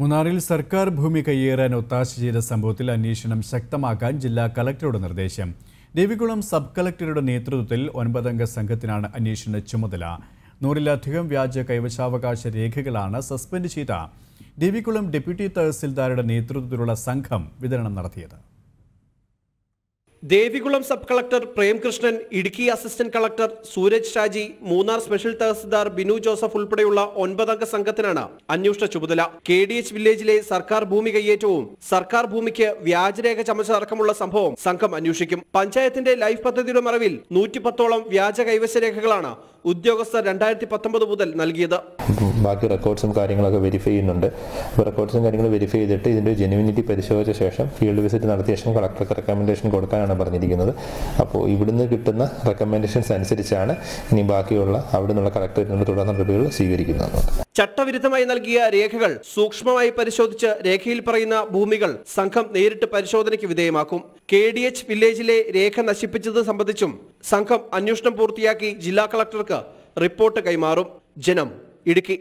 മൂന്നാറിൽ സർക്കാർ ഭൂമി കയ്യേറാൻ ഒത്താശ ചെയ്ത സംഭവത്തിൽ അന്വേഷണം ശക്തമാക്കാൻ ജില്ലാ കളക്ടറുടെ നിർദ്ദേശം ദേവികുളം സബ് കളക്ടറുടെ നേതൃത്വത്തിൽ ഒൻപതംഗ സംഘത്തിനാണ് അന്വേഷണ ചുമതല നൂറിലധികം വ്യാജ കൈവശാവകാശ രേഖകളാണ് സസ്പെൻഡ് ചെയ്ത ദേവികുളം ഡെപ്യൂട്ടി തഹസിൽദാരുടെ നേതൃത്വത്തിലുള്ള സംഘം വിതരണം നടത്തിയത് Devikulam sub collector Premkrishnan Idukki assistant collector Sooraj Shaji Munnar special tahsildar Binu Joseph ഉൾപ്പെടെയുള്ള ഒൻപതംഗ സംഘത്തിനാണ് അന്വേഷണ ചുമതല കെ ഡി എച്ച് വില്ലേജിലെ സർക്കാർ ഭൂമി കയ്യേറ്റവും സർക്കാർ ഭൂമിക്ക് വ്യാജരേഖ ചമച്ചതടക്കമുള്ള സംഭവം സംഘം അന്വേഷിക്കും പഞ്ചായത്തിന്റെ ലൈഫ് പദ്ധതിയുടെ മറവിൽ നൂറ്റിപ്പത്തോളം വ്യാജ കൈവശ രേഖകളാണ് ഉദ്യോഗസ്ഥർ രണ്ടായിരത്തി പത്തൊമ്പത് മുതൽ നൽകിയത് ബാക്കി റെക്കോർഡ്സും കാര്യങ്ങളൊക്കെ വെരിഫൈ ചെയ്യുന്നുണ്ട് അപ്പോൾ റെക്കോർഡ്സും കാര്യങ്ങളും വെരിഫൈ ചെയ്തിട്ട് ഇതിൻ്റെ ജെനുവിനിറ്റി പരിശോധിച്ച ശേഷം ഫീൽഡ് വിസിറ്റ് നടത്തിയ ശേഷം കളക്ടർക്ക് റെക്കമെൻഡേഷൻ കൊടുക്കാനാണ് പറഞ്ഞിരിക്കുന്നത് അപ്പോൾ ഇവിടുന്ന് കിട്ടുന്ന റെക്കമെൻഡേഷൻസ് അനുസരിച്ചാണ് ഇനി ബാക്കിയുള്ള അവിടെ നിന്നുള്ള കളക്ടറേറ്റിനുള്ള തുടർ നടപടികൾ സ്വീകരിക്കുന്നത് ചട്ടവിരുദ്ധമായി നൽകിയ രേഖകൾ സൂക്ഷ്മമായി പരിശോധിച്ച് രേഖയിൽ പറയുന്ന ഭൂമികൾ സംഘം നേരിട്ട് പരിശോധനയ്ക്ക് വിധേയമാക്കും കെ ഡി എച്ച് വില്ലേജിലെ രേഖ നശിപ്പിച്ചത് സംബന്ധിച്ചും സംഘം അന്വേഷണം പൂർത്തിയാക്കി ജില്ലാ കളക്ടർക്ക് റിപ്പോർട്ട് കൈമാറും ജനം ഇടുക്കി